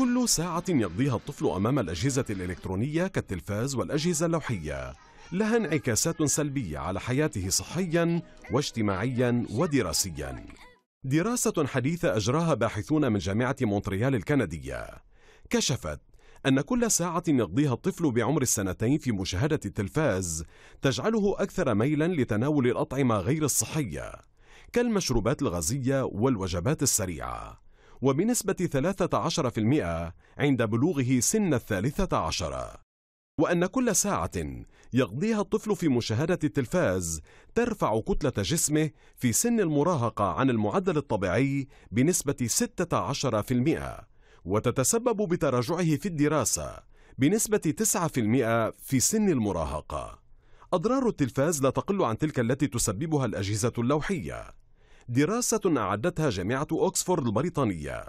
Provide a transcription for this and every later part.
كل ساعة يقضيها الطفل أمام الأجهزة الإلكترونية كالتلفاز والأجهزة اللوحية لها انعكاسات سلبية على حياته صحيا واجتماعيا ودراسيا دراسة حديثة أجراها باحثون من جامعة مونتريال الكندية كشفت أن كل ساعة يقضيها الطفل بعمر السنتين في مشاهدة التلفاز تجعله أكثر ميلا لتناول الأطعمة غير الصحية كالمشروبات الغازية والوجبات السريعة وبنسبة 13% عند بلوغه سن الثالثة عشرة وأن كل ساعة يقضيها الطفل في مشاهدة التلفاز ترفع كتلة جسمه في سن المراهقة عن المعدل الطبيعي بنسبة 16% وتتسبب بتراجعه في الدراسة بنسبة 9% في سن المراهقة أضرار التلفاز لا تقل عن تلك التي تسببها الأجهزة اللوحية دراسة أعدتها جامعة أوكسفورد البريطانية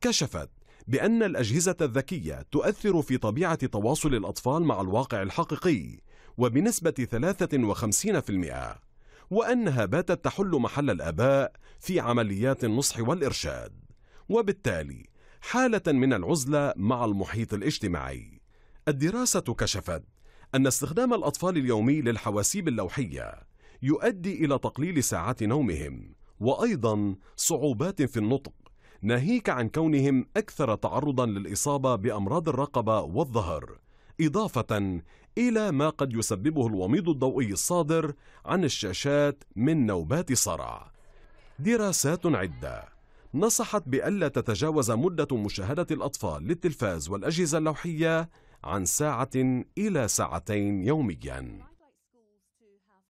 كشفت بأن الأجهزة الذكية تؤثر في طبيعة تواصل الأطفال مع الواقع الحقيقي وبنسبة 53% وأنها باتت تحل محل الآباء في عمليات النصح والإرشاد وبالتالي حالة من العزلة مع المحيط الاجتماعي الدراسة كشفت أن استخدام الأطفال اليومي للحواسيب اللوحية يؤدي إلى تقليل ساعات نومهم وأيضا صعوبات في النطق ناهيك عن كونهم أكثر تعرضا للإصابة بأمراض الرقبة والظهر إضافة إلى ما قد يسببه الوميض الضوئي الصادر عن الشاشات من نوبات صرع دراسات عدة نصحت بألا تتجاوز مدة مشاهدة الأطفال للتلفاز والأجهزة اللوحية عن ساعة إلى ساعتين يومياً